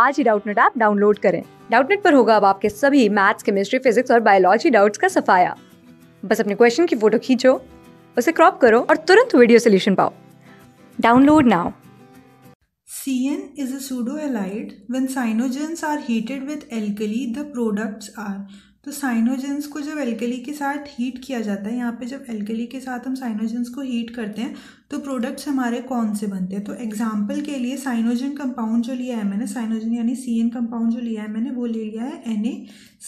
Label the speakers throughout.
Speaker 1: आज ही Doubtnut app download करें डाउटनेट पर होगा अब आपके सभी मैथ्स केमिस्ट्री फिजिक्स और बायोलॉजी डाउट्स का सफाया बस अपने क्वेश्चन की फोटो खींचो उसे क्रॉप करो और तुरंत वीडियो सोल्यूशन पाओ download now
Speaker 2: CN is a pseudohalide. When cyanogens are heated with alkali, the products are तो साइनोजेंस को जब एल्केली के साथ हीट किया जाता है यहाँ पे जब एल्केली के साथ हम साइनोजेंस को हीट करते हैं तो प्रोडक्ट्स हमारे कौन से बनते हैं तो एग्जाम्पल के लिए साइनोजन कंपाउंड जो लिया है मैंने साइनोजन यानी सी एन कंपाउंड जो लिया है मैंने वो ले लिया है एन ए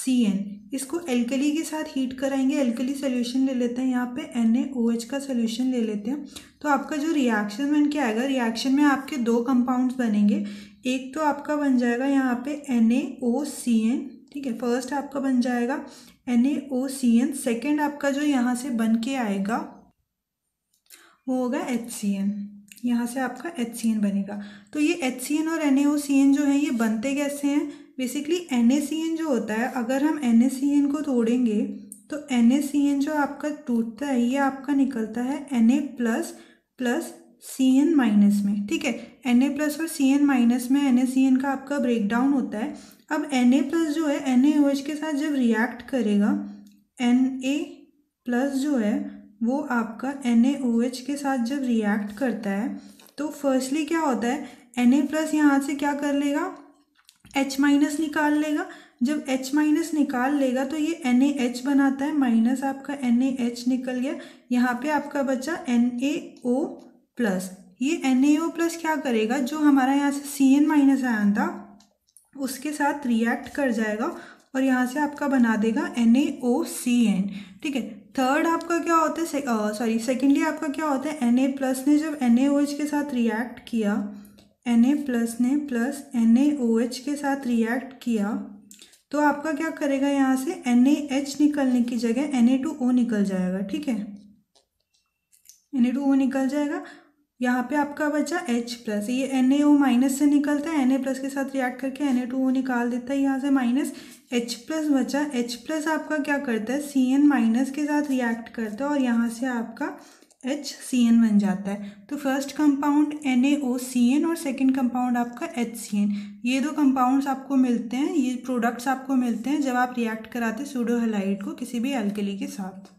Speaker 2: सी एन इसको एल्कली के साथ हीट कराएंगे एल्कली सोल्यूशन ले लेते हैं यहाँ पे एन ए ओ एच का सोल्यूशन ले लेते हैं तो आपका जो रिएक्शन बन के आएगा रिएक्शन में आपके दो कंपाउंड बनेंगे एक तो आपका बन जाएगा यहाँ पे N A O C N ठीक है फर्स्ट आपका बन जाएगा N A O C N second आपका जो यहाँ से बन के आएगा वो होगा एच सी एन यहाँ से आपका एच सी एन बनेगा तो ये एच सी एन और N A O C N जो है ये बनते कैसे हैं basically N A C N जो होता है अगर हम एन ए सी एन को तोड़ेंगे तो एन ए सी एन जो आपका टूटता है ये आपका निकलता है N A plus plus C N minus में ठीक है एन ए प्लस और सी एन माइनस में एन ए सी एन का आपका ब्रेक डाउन होता है अब एन ए प्लस जो है एन ए ओ एच के साथ जब रिएक्ट करेगा एन ए प्लस जो है वो आपका एन ए ओ एच के साथ जब रिएक्ट करता है तो फर्स्टली क्या होता है एन ए प्लस यहाँ से क्या कर लेगा एच माइनस निकाल लेगा जब एच माइनस निकाल लेगा तो ये एन ए एच बनाता है माइनस आपका एन ए एच निकल गया यहाँ पे आपका बचा एन ए ओ प्लस ये एन प्लस क्या करेगा जो हमारा यहाँ से सी एन माइनस आया था उसके साथ रिएक्ट कर जाएगा और यहाँ से आपका बना देगा एन ठीक है थर्ड आपका क्या होता है सॉरी सेकेंडली आपका क्या होता है एन प्लस ने जब एन के साथ रिएक्ट किया एन प्लस ने प्लस एन के साथ रिएक्ट किया तो आपका क्या करेगा यहाँ से एन निकलने की जगह एन निकल जाएगा ठीक है एन निकल जाएगा यहाँ पे आपका बचा H प्लस ये एन ए ओ माइनस से निकलता है एन ए प्लस के साथ रिएक्ट करके एन ए टू ओ निकाल देता है यहाँ से माइनस H प्लस बचा H प्लस आपका क्या करता है सी एन माइनस के साथ रिएक्ट करता है और यहाँ से आपका एच सी एन बन जाता है तो first compound N A O C N और सेकेंड कंपाउंड आपका एच सी एन ये दो कंपाउंड्स आपको मिलते हैं ये प्रोडक्ट्स आपको मिलते हैं जब आप रिएक्ट कराते सोडो को किसी भी एल्केली के साथ